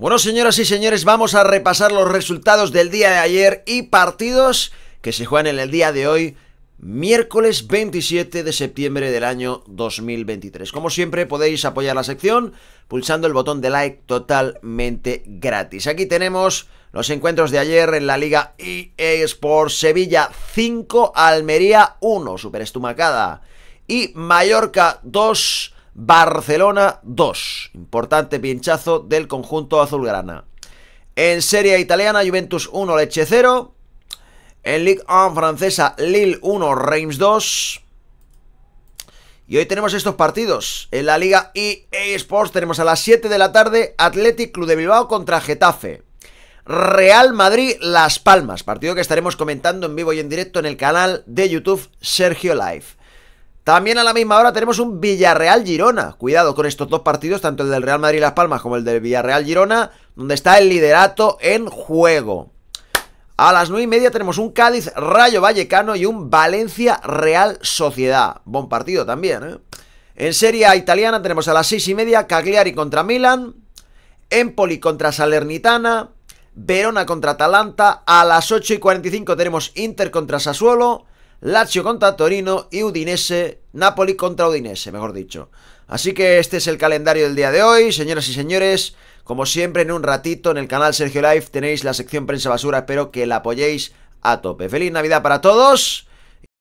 Bueno, señoras y señores, vamos a repasar los resultados del día de ayer y partidos que se juegan en el día de hoy, miércoles 27 de septiembre del año 2023. Como siempre, podéis apoyar la sección pulsando el botón de like totalmente gratis. Aquí tenemos los encuentros de ayer en la Liga EA Sports Sevilla 5, Almería 1, superestumacada, y Mallorca 2, Barcelona 2. Importante pinchazo del conjunto azulgrana. En Serie Italiana, Juventus 1, Leche 0. En Ligue 1 francesa, Lille 1, Reims 2. Y hoy tenemos estos partidos. En la Liga EA Sports tenemos a las 7 de la tarde Athletic Club de Bilbao contra Getafe. Real Madrid Las Palmas, partido que estaremos comentando en vivo y en directo en el canal de YouTube Sergio Live. También a la misma hora tenemos un Villarreal-Girona. Cuidado con estos dos partidos, tanto el del Real Madrid Las Palmas como el del Villarreal-Girona, donde está el liderato en juego. A las nueve y media tenemos un Cádiz Rayo Vallecano y un Valencia Real Sociedad. Buen partido también, ¿eh? En Serie A italiana tenemos a las seis y media Cagliari contra Milan, Empoli contra Salernitana, Verona contra Atalanta. A las 8 y 45 tenemos Inter contra Sassuolo, Lazio contra Torino y Udinese, Napoli contra Udinese, mejor dicho. Así que este es el calendario del día de hoy, señoras y señores. Como siempre, en un ratito en el canal Sergio Live tenéis la sección Prensa Basura. Espero que la apoyéis a tope. Feliz Navidad para todos